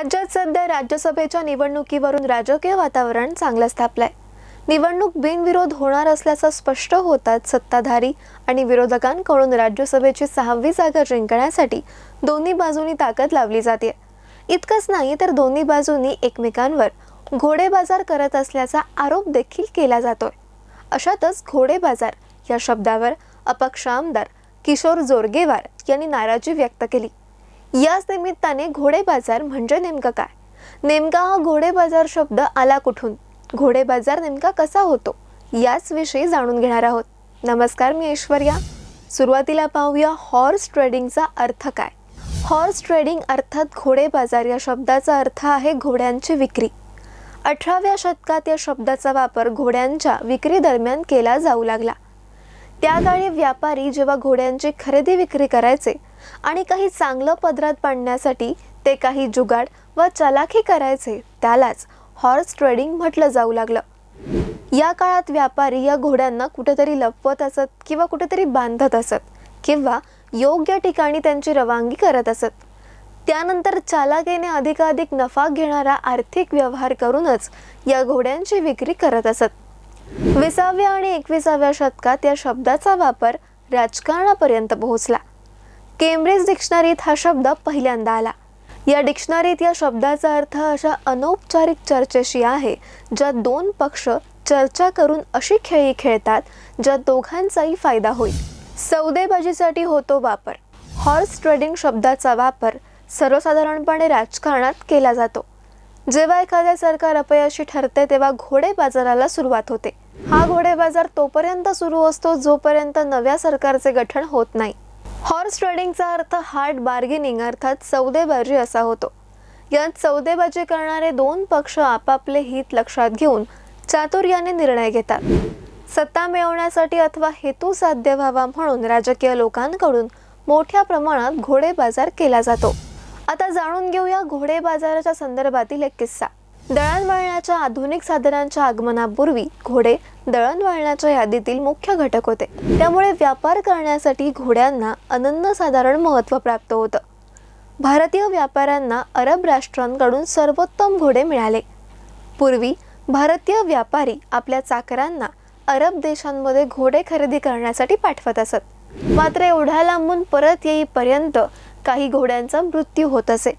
राज्यात सध्या राज्यसभेच्या निवडणुकीवरून राजकीय वातावरण चांगलंच तापलंय निवडणूक बिनविरोध होणार असल्याचं स्पष्ट होतात सत्ताधारी आणि विरोधकांकडून राज्यसभेची सहावी जागा जिंकण्यासाठी दोन्ही बाजूंनी ताकद लावली जाते इतकंच नाही तर दोन्ही बाजूंनी एकमेकांवर घोडेबाजार करत असल्याचा आरोप देखील केला जातोय अशातच घोडेबाजार या शब्दावर अपक्ष आमदार किशोर जोरगेवार यांनी नाराजी व्यक्त केली याच निमित्ताने घोडे बाजार म्हणजे नेमकं काय नेमका हा घोडे बाजार शब्द आला कुठून घोडे बाजार नेमका कसा होतो याच विषयी जाणून घेणार आहोत नमस्कार मी ऐश्वर्या सुरुवातीला पाहूया हॉर्स ट्रेडिंगचा अर्थ काय हॉर्स ट्रेडिंग अर्थात घोडे बाजार या शब्दाचा अर्थ आहे घोड्यांची विक्री अठराव्या शतकात या शब्दाचा वापर घोड्यांच्या विक्री दरम्यान केला जाऊ लागला त्या काळी व्यापारी जेव्हा घोड्यांची खरेदी विक्री करायचे आणि काही चांगलं पदरात पाडण्यासाठी ते काही जुगाड व चलाखी करायचे त्यालाच हॉर्स ट्रेडिंग म्हटलं जाऊ लागलं या काळात व्यापारी या घोड्यांना कुठेतरी लपवत असत किंवा कुठेतरी बांधत असत किंवा योग्य ठिकाणी त्यांची रवानगी करत असत त्यानंतर चालाकेने अधिकाधिक नफा घेणारा आर्थिक व्यवहार करूनच या घोड्यांची विक्री करत असत विसाव्या आणि एकविसाव्या शतकात या शब्दाचा वापर राजकारणापर्यंत पोहोचला केम्ब्रिज डिक्शनरीत हा शब्द पहिल्यांदा आला या डिक्शनरीत या शब्दाचा अर्थ अशा अनौपचारिक चर्चेशी आहे ज्यात दोन पक्ष चर्चा करून अशी खेळी खेळतात ज्या दोघांचाही फायदा होईल सौदेबाजीसाठी होतो वापर हॉर्स ट्रेडिंग शब्दाचा वापर सर्वसाधारणपणे राजकारणात केला जातो जेव्हा एखाद्या सरकार अपयशी ठरते तेव्हा घोडे बाजाराला सुरुवात होते हा घोडे बाजार तोपर्यंत सुरू असतो जोपर्यंत नव्या सरकारचे गठन होत नाही हॉर्स ट्रेडिंगचा अर्थ हार्ड बार्गेनिंग अर्थात सौदेबाजी असा होतो यात सौदेबाजी करणारे दोन पक्ष आपापले हित लक्षात घेऊन चातुर्याने निर्णय घेतात सत्ता मिळवण्यासाठी अथवा हेतू साध्य व्हावा म्हणून राजकीय लोकांकडून मोठ्या प्रमाणात घोडे बाजार केला जातो आता जाणून घेऊया घोडे बाजाराच्या संदर्भातील एक किस्सा दळणवळणाच्या आधुनिक साधनांच्या आगमनापूर्वी घोडे दळणवळणाच्या यादीतील मुख्य घटक होते त्यामुळे व्यापार करण्यासाठी घोड्यांना अनन्यसाधारण महत्त्व प्राप्त होतं भारतीय व्यापाऱ्यांना अरब राष्ट्रांकडून सर्वोत्तम घोडे मिळाले पूर्वी भारतीय व्यापारी आपल्या चाकरांना अरब देशांमध्ये घोडे खरेदी करण्यासाठी पाठवत असत मात्र एवढ्या लांबून परत येईपर्यंत काही घोड्यांचा मृत्यू होत असे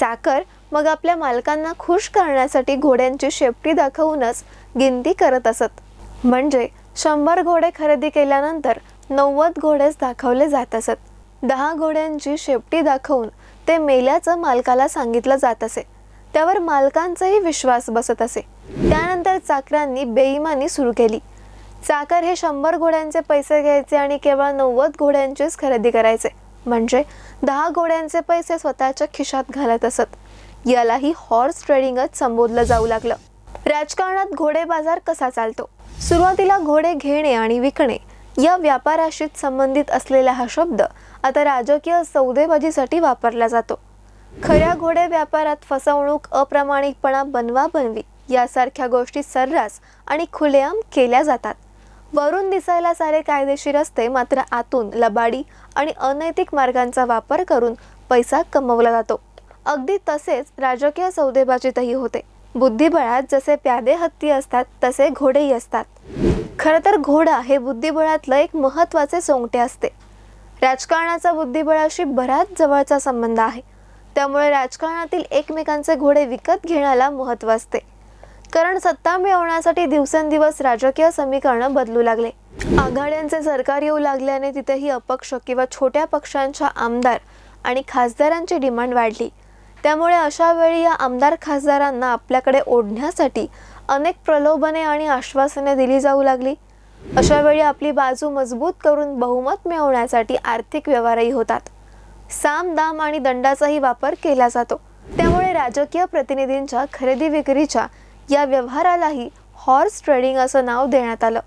चाकर मग आपल्या मालकांना खुश करण्यासाठी घोड्यांची शेपटी दाखवूनच गिनती करत असत म्हणजे शंभर घोडे खरेदी केल्यानंतर नव्वद घोडेच दाखवले जात असत दहा घोड्यांची शेपटी दाखवून ते मेल्याचं मालकाला सांगितलं जात असे त्यावर मालकांचाही विश्वास बसत असे त्यानंतर चाकरांनी बेईमानी सुरू केली चाकर हे शंभर घोड्यांचे पैसे घ्यायचे आणि केवळ नव्वद घोड्यांचीच खरेदी करायचे म्हणजे दहा घोड्यांचे पैसे स्वतःच्या खिशात घालत असत यालाही हॉर्स ट्रेडिंगच संबोधलं जाऊ लागलं राजकारणात घोडे बाजार कसा चालतो सुरुवातीला घोडे घेणे आणि विकणे या व्यापाराशी संबंधित असलेला हा शब्द आता राजकीय सौदेबाजीसाठी वापरला जातो खऱ्या घोडे व्यापारात फसवणूक अप्रामाणिकपणा बनवा बनवी यासारख्या गोष्टी सर्रास आणि खुलेआम केल्या जातात वरून दिसायला सारे कायदेशीर असते मात्र आतून लबाडी आणि अनैतिक मार्गांचा वापर करून पैसा कमवला जातो अगदी तसेच राजकीय सौदेबाजीतही होते बुद्धिबळात जसे प्यादे हत्ती असतात तसे घोडेही असतात खरं तर घोडा हे बुद्धिबळातलं एक महत्त्वाचे सोंगटे असते राजकारणाचा बुद्धिबळाशी बराच जवळचा संबंध आहे त्यामुळे राजकारणातील एकमेकांचे घोडे विकत घेण्याला महत्त्व असते कारण सत्ता मिळवण्यासाठी दिवसेंदिवस राजकीय समीकरणं बदलू लागले आघाड्यांचे सरकार येऊ लागल्याने तिथेही अपक्ष किंवा छोट्या पक्षांच्या आमदार आणि खासदारांची डिमांड वाढली त्यामुळे अशा वेळी या आमदार खासदारांना आपल्याकडे ओढण्यासाठी अनेक प्रलोभने आणि आश्वासने दिली जाऊ लागली अशा वेळी आपली बाजू मजबूत करून बहुमत मिळवण्यासाठी आर्थिक व्यवहारही होतात साम दाम आणि दंडाचाही वापर केला जातो त्यामुळे राजकीय प्रतिनिधींच्या खरेदी विक्रीच्या या व्यवहारालाही हॉर्स ट्रेडिंग असं नाव देण्यात आलं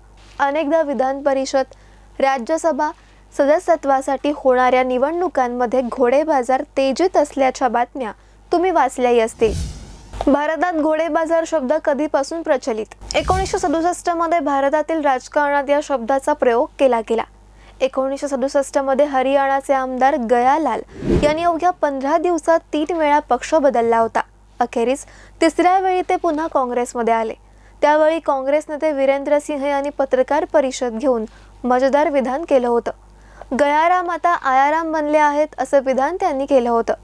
अनेकदा विधान परिषद राज्यसभा सदस्यत्वासाठी होणाऱ्या निवडणुकांमध्ये घोडेबाजार तेजीत असल्याच्या बातम्या तुम्ही वाचल्याही असतील भारतात बाजार शब्द कधीपासून प्रचलित एकोणीसशे सदुसष्ट मध्ये भारतातील राजकारणात या शब्दाचा प्रयोग केला गेला एकोणीसशे सदुसष्ट मध्ये हरियाणाचे आमदार गयालाल यांनी अवघ्या पंधरा दिवसात तीन वेळा पक्ष बदलला होता अखेरीस तिसऱ्या वेळी ते पुन्हा काँग्रेसमध्ये आले त्यावेळी काँग्रेस नेते वीरेंद्र सिंह यांनी पत्रकार परिषद घेऊन मजेदार विधान केलं होतं गयाराम आता आयाराम बनले आहेत असं विधान त्यांनी केलं होतं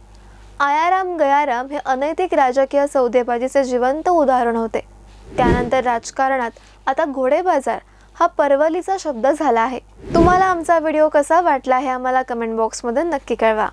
आयाराम गयाराम हे अनैतिक राजकीय सौदेबाजीचे जिवंत उदाहरण होते त्यानंतर राजकारणात आता घोडेबाजार हा परवलीचा शब्द झाला आहे तुम्हाला आमचा व्हिडिओ कसा वाटला हे आम्हाला कमेंट बॉक्समध्ये नक्की कळवा